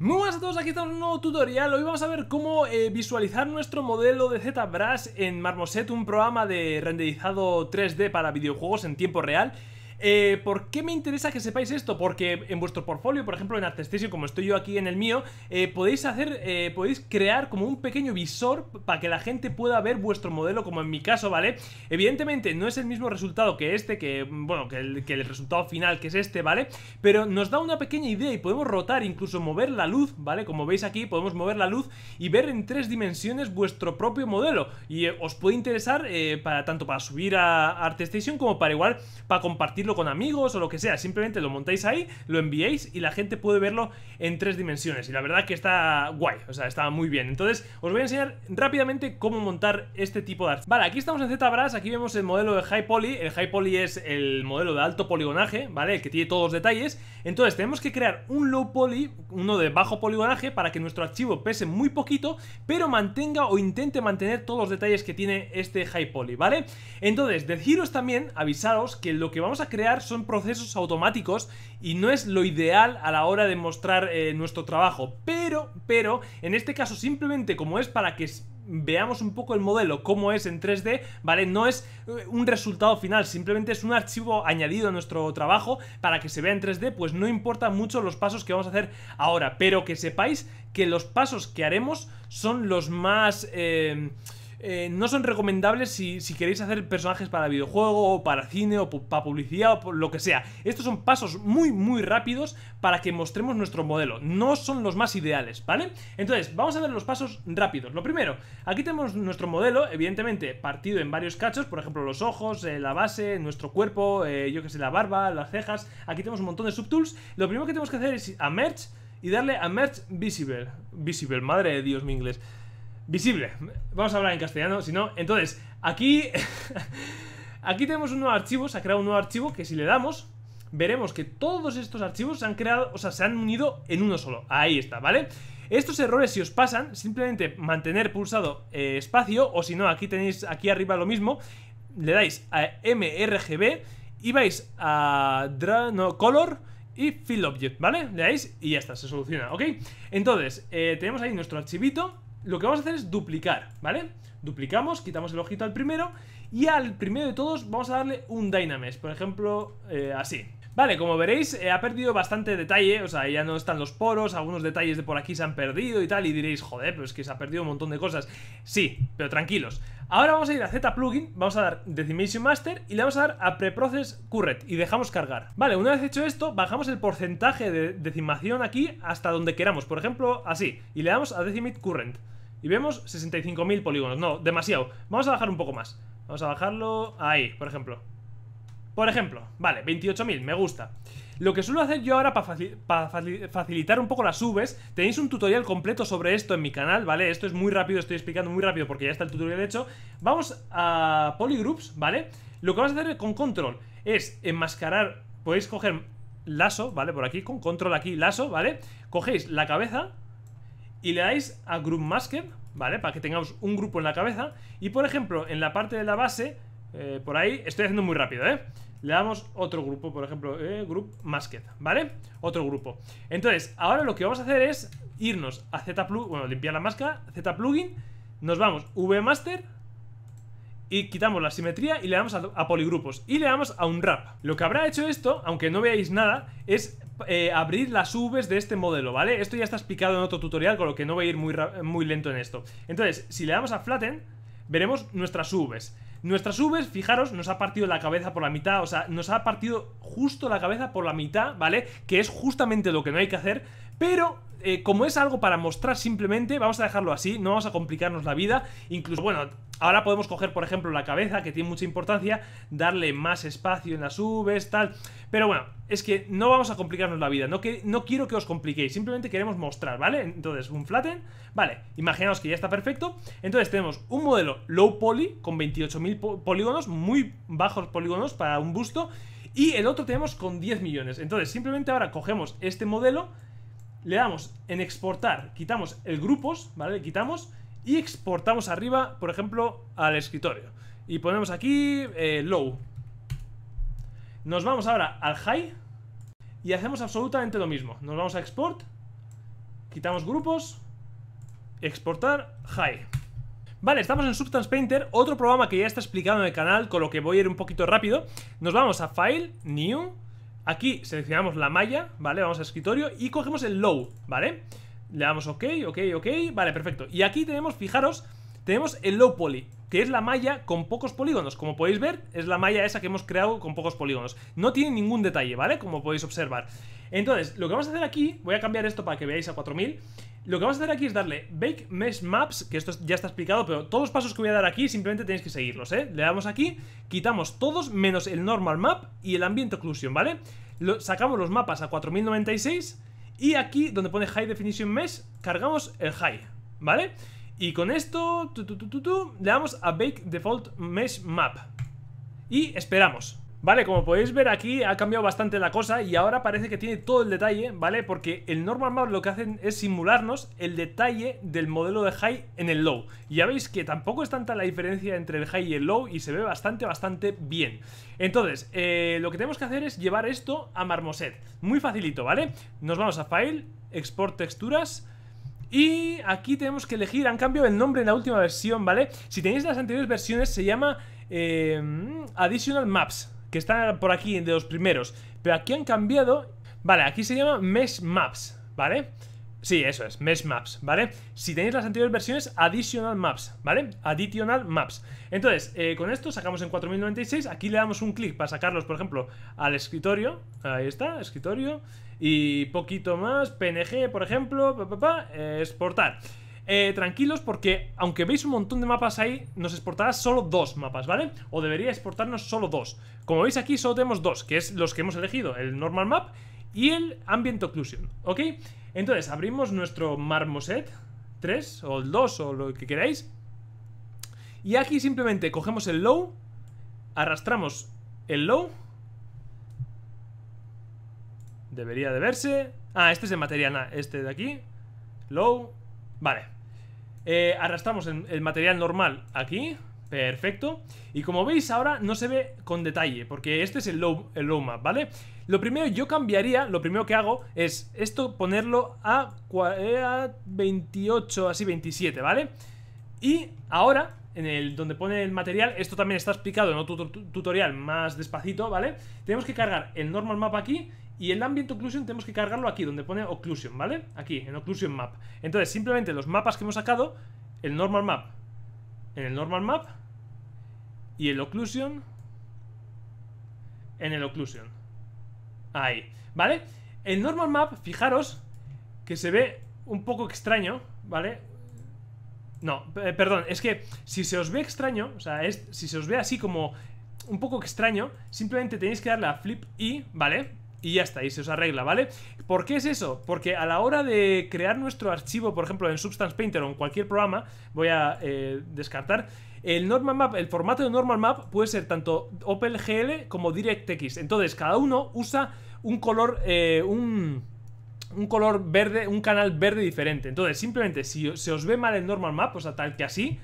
Muy buenas a todos, aquí estamos en un nuevo tutorial. Hoy vamos a ver cómo eh, visualizar nuestro modelo de ZBrush en Marmoset, un programa de renderizado 3D para videojuegos en tiempo real. Eh, ¿Por qué me interesa que sepáis esto? Porque en vuestro portfolio, por ejemplo en Artestation, como estoy yo aquí en el mío, eh, podéis hacer, eh, podéis crear como un pequeño visor para que la gente pueda ver vuestro modelo, como en mi caso, ¿vale? Evidentemente no es el mismo resultado que este, que bueno, que el, resultado final que es este, ¿vale? Pero nos da una pequeña idea y podemos rotar, incluso mover la luz, ¿vale? Como veis aquí, podemos mover la luz y ver en tres dimensiones vuestro propio modelo. Y os puede interesar para tanto para subir a Artestation como para igual para compartir con amigos o lo que sea. Simplemente lo montáis ahí, lo enviéis y la gente puede verlo en tres dimensiones. Y la verdad que está guay, o sea, está muy bien. Entonces, os voy a enseñar rápidamente cómo montar este tipo de arte. Vale, aquí estamos en ZBrush, aquí vemos el modelo de High Poly. El High Poly es el modelo de alto poligonaje, ¿vale? El que tiene todos los detalles. Entonces, tenemos que crear un Low Poly, uno de bajo poligonaje, para que nuestro archivo pese muy poquito, pero mantenga o intente mantener todos los detalles que tiene este High Poly, ¿vale? Entonces, deciros también, avisaros que lo que vamos a crear son procesos automáticos y no es lo ideal a la hora de mostrar eh, nuestro trabajo. Pero, pero, en este caso simplemente como es para que veamos un poco el modelo, cómo es en 3D, ¿vale? No es eh, un resultado final, simplemente es un archivo añadido a nuestro trabajo para que se vea en 3D, pues no importa mucho los pasos que vamos a hacer ahora, pero que sepáis que los pasos que haremos son los más... Eh, eh, no son recomendables si, queréis hacer personajes para videojuego o para cine o para publicidad o lo que sea. Estos son pasos muy muy rápidos para que mostremos nuestro modelo. No son los más ideales, ¿vale? Entonces, vamos a dar los pasos rápidos. Lo primero, aquí tenemos nuestro modelo, evidentemente partido en varios cachos, por ejemplo los ojos, eh, la base, nuestro cuerpo, eh, yo que sé, la barba, las cejas. Aquí tenemos un montón de subtools. Lo primero que tenemos que hacer es a Merge y darle a Merge Visible. Visible, madre de Dios, mi inglés. Visible. Vamos a hablar en castellano, si no. Entonces, aquí. aquí tenemos un nuevo archivo, se ha creado un nuevo archivo que si le damos, veremos que todos estos archivos se han creado, o sea, se han unido en uno solo. Ahí está, ¿vale? Estos errores, si os pasan, simplemente mantener pulsado eh, espacio, o si no, aquí tenéis aquí arriba lo mismo, le dais a MRGB y vais a Color y Fill Object, ¿vale? Le dais y ya está, se soluciona, ¿ok? Entonces, eh, tenemos ahí nuestro archivito lo que vamos a hacer es duplicar, ¿vale? Duplicamos, quitamos el ojito al primero y al primero de todos vamos a darle un Dynamesh, por ejemplo, eh, así. Vale, como veréis, eh, ha perdido bastante detalle, o sea, ya no están los poros, algunos detalles de por aquí se han perdido y tal, y diréis, joder, pero es que se ha perdido un montón de cosas. Sí, pero tranquilos, Ahora vamos a ir a Z Plugin, vamos a dar Decimation Master y le vamos a dar a Preprocess Current y dejamos cargar. Vale, una vez hecho esto, bajamos el porcentaje de decimación aquí hasta donde queramos, por ejemplo, así, y le damos a Decimate Current. Y vemos 65.000 polígonos, no, demasiado. Vamos a bajar un poco más. Vamos a bajarlo ahí, por ejemplo. Por ejemplo, vale, 28.000, me gusta. Lo que suelo hacer yo ahora para facilitar un poco las subes, tenéis un tutorial completo sobre esto en mi canal, ¿vale? Esto es muy rápido, estoy explicando muy rápido porque ya está el tutorial hecho. Vamos a polygroups, ¿vale? Lo que vamos a hacer con control es enmascarar, podéis coger lazo, ¿vale? Por aquí, con control aquí, lazo, ¿vale? Cogéis la cabeza y le dais a group masker, ¿vale? Para que tengamos un grupo en la cabeza. Y por ejemplo, en la parte de la base, eh, por ahí, estoy haciendo muy rápido, ¿eh? Le damos otro grupo, por ejemplo, eh, Group Masket, ¿vale? Otro grupo. Entonces, ahora lo que vamos a hacer es irnos a Z plugin, bueno, limpiar la máscara, Z plugin, nos vamos v master y quitamos la simetría y le damos a, poligrupos y le damos a un wrap. Lo que habrá hecho esto, aunque no veáis nada, es eh, abrir las Vs de este modelo, ¿vale? Esto ya está explicado en otro tutorial, con lo que no voy a ir muy, muy lento en esto. Entonces, si le damos a flatten, veremos nuestras Vs. Nuestras uves, fijaros, nos ha partido la cabeza por la mitad, o sea, nos ha partido justo la cabeza por la mitad, ¿vale? Que es justamente lo que no hay que hacer pero eh, como es algo para mostrar simplemente, vamos a dejarlo así, no vamos a complicarnos la vida. Incluso, bueno, ahora podemos coger, por ejemplo, la cabeza, que tiene mucha importancia, darle más espacio en las uves, tal. Pero bueno, es que no vamos a complicarnos la vida, no, que, no quiero que os compliquéis, simplemente queremos mostrar, ¿vale? Entonces, un flatten, vale, imaginaos que ya está perfecto. Entonces tenemos un modelo low poly con 28.000 polígonos, muy bajos polígonos para un busto. Y el otro tenemos con 10 millones. Entonces, simplemente ahora cogemos este modelo le damos en exportar, quitamos el grupos, ¿vale? quitamos y exportamos arriba, por ejemplo, al escritorio. Y ponemos aquí eh, low. Nos vamos ahora al high y hacemos absolutamente lo mismo. Nos vamos a export, quitamos grupos, exportar high. Vale, estamos en Substance Painter, otro programa que ya está explicado en el canal, con lo que voy a ir un poquito rápido. Nos vamos a File, New, Aquí seleccionamos la malla, ¿vale? Vamos a escritorio y cogemos el low, ¿vale? Le damos ok, ok, ok, vale, perfecto. Y aquí tenemos, fijaros, tenemos el low poly, que es la malla con pocos polígonos. Como podéis ver, es la malla esa que hemos creado con pocos polígonos. No tiene ningún detalle, ¿vale? Como podéis observar. Entonces, lo que vamos a hacer aquí, voy a cambiar esto para que veáis a 4000. Lo que vamos a hacer aquí es darle Bake Mesh Maps, que esto ya está explicado, pero todos los pasos que voy a dar aquí simplemente tenéis que seguirlos, ¿eh? Le damos aquí, quitamos todos menos el Normal Map y el Ambiente Occlusion, ¿vale? sacamos los mapas a 4096 y aquí donde pone High Definition Mesh, cargamos el High, ¿vale? Y con esto, le damos a Bake Default Mesh Map y esperamos. Vale, como podéis ver aquí ha cambiado bastante la cosa y ahora parece que tiene todo el detalle, ¿vale? Porque el normal map lo que hacen es simularnos el detalle del modelo de high en el low. ya veis que tampoco es tanta la diferencia entre el high y el low y se ve bastante, bastante bien. Entonces, eh, lo que tenemos que hacer es llevar esto a Marmoset. Muy facilito, ¿vale? Nos vamos a File, Export Texturas... Y aquí tenemos que elegir, han cambiado el nombre en la última versión, ¿vale? Si tenéis las anteriores versiones se llama eh, Additional Maps, que está por aquí, de los primeros. Pero aquí han cambiado... Vale, aquí se llama Mesh Maps, ¿vale? Sí, eso es, Mesh Maps, ¿vale? Si tenéis las anteriores versiones, Additional Maps, ¿vale? Additional Maps. Entonces, eh, con esto sacamos en 4096, aquí le damos un clic para sacarlos, por ejemplo, al escritorio. Ahí está, escritorio. Y poquito más, PNG, por ejemplo, pa, pa, exportar. Eh, tranquilos porque aunque veis un montón de mapas ahí, nos exportará solo dos mapas, ¿vale? O debería exportarnos solo dos. Como veis aquí solo tenemos dos, que es los que hemos elegido, el Normal Map y el Ambient Occlusion, ¿ok? Entonces abrimos nuestro Marmoset 3 o el 2 o lo que queráis. Y aquí simplemente cogemos el Low, arrastramos el Low. Debería de verse. Ah, este es de material, este de aquí. Low. Vale, eh, arrastramos el, material normal aquí. Perfecto. Y como veis ahora no se ve con detalle, porque este es el low, el map, ¿vale? Lo primero yo cambiaría, lo primero que hago es esto ponerlo a, eh, a 28, así 27, ¿vale? Y ahora en el donde pone el material, esto también está explicado en otro tutorial más despacito, ¿vale? Tenemos que cargar el normal map aquí y el ambient occlusion tenemos que cargarlo aquí, donde pone occlusion, ¿vale? Aquí, en occlusion map. Entonces, simplemente los mapas que hemos sacado, el normal map, en el normal map y el occlusion en el occlusion. Ahí, ¿vale? El normal map, fijaros que se ve un poco extraño, ¿vale? No, perdón, es que si se os ve extraño, o sea, es, si se os ve así como un poco extraño, simplemente tenéis que darle a flip y, ¿vale? Y ya está, y se os arregla, ¿vale? ¿Por qué es eso? Porque a la hora de crear nuestro archivo, por ejemplo, en Substance Painter o en cualquier programa, voy a eh, descartar, el normal map, el formato de normal map puede ser tanto OpenGL como DirectX. Entonces, cada uno usa un color, eh, un un color verde, un canal verde diferente. Entonces, simplemente si se os ve mal el normal map, o sea, tal que así,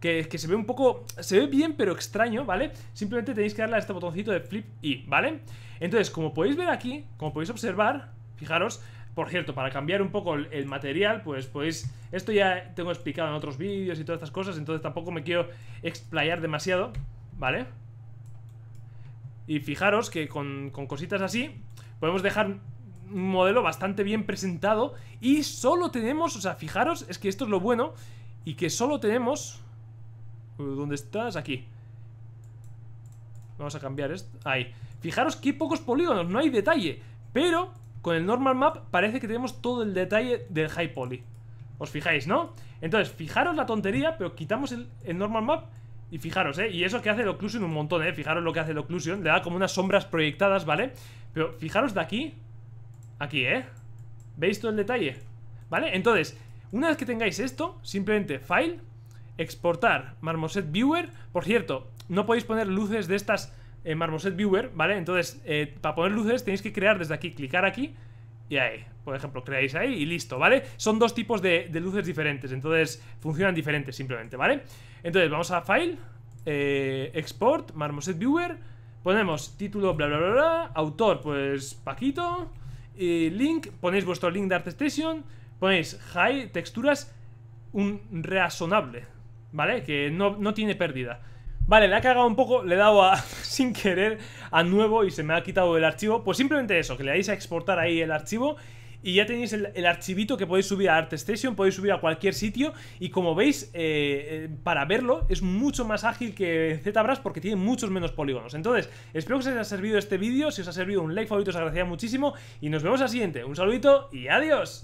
que, se ve un poco, se ve bien pero extraño, ¿vale? Simplemente tenéis que darle a este botoncito de flip y, ¿vale? Entonces, como podéis ver aquí, como podéis observar, fijaros, por cierto, para cambiar un poco el, material, pues podéis, pues, esto ya tengo explicado en otros vídeos y todas estas cosas, entonces tampoco me quiero explayar demasiado, ¿vale? Y fijaros que con, con cositas así, podemos dejar modelo bastante bien presentado y solo tenemos, o sea, fijaros, es que esto es lo bueno y que solo tenemos... ¿Dónde estás? Aquí. Vamos a cambiar esto. Ahí. Fijaros qué pocos polígonos, no hay detalle. Pero con el normal map parece que tenemos todo el detalle del high poly. ¿Os fijáis, no? Entonces, fijaros la tontería, pero quitamos el, el normal map y fijaros, ¿eh? Y eso que hace el occlusion un montón, ¿eh? Fijaros lo que hace el occlusion, le da como unas sombras proyectadas, ¿vale? Pero fijaros de aquí, Aquí, ¿eh? ¿Veis todo el detalle? ¿Vale? Entonces, una vez que tengáis esto, simplemente File, Exportar, Marmoset Viewer. Por cierto, no podéis poner luces de estas en eh, Marmoset Viewer, ¿vale? Entonces, eh, para poner luces tenéis que crear desde aquí, clicar aquí y ahí. Por ejemplo, creáis ahí y listo, ¿vale? Son dos tipos de, luces diferentes, entonces funcionan diferentes simplemente, ¿vale? Entonces, vamos a File, eh, Export, Marmoset Viewer, ponemos título, bla, bla, bla, bla, autor, pues Paquito link, ponéis vuestro link de ArtStation, ponéis high, texturas, un razonable, ¿vale? Que no, no tiene pérdida. Vale, le ha cagado un poco, le he dado a, sin querer a nuevo y se me ha quitado el archivo. Pues simplemente eso, que le dais a exportar ahí el archivo y ya tenéis el, archivito que podéis subir a ArtStation, podéis subir a cualquier sitio y como veis, eh, eh, para verlo es mucho más ágil que ZBrush porque tiene muchos menos polígonos. Entonces, espero que os haya servido este vídeo, si os ha servido un like favorito os agradecería muchísimo y nos vemos al siguiente. Un saludito y adiós.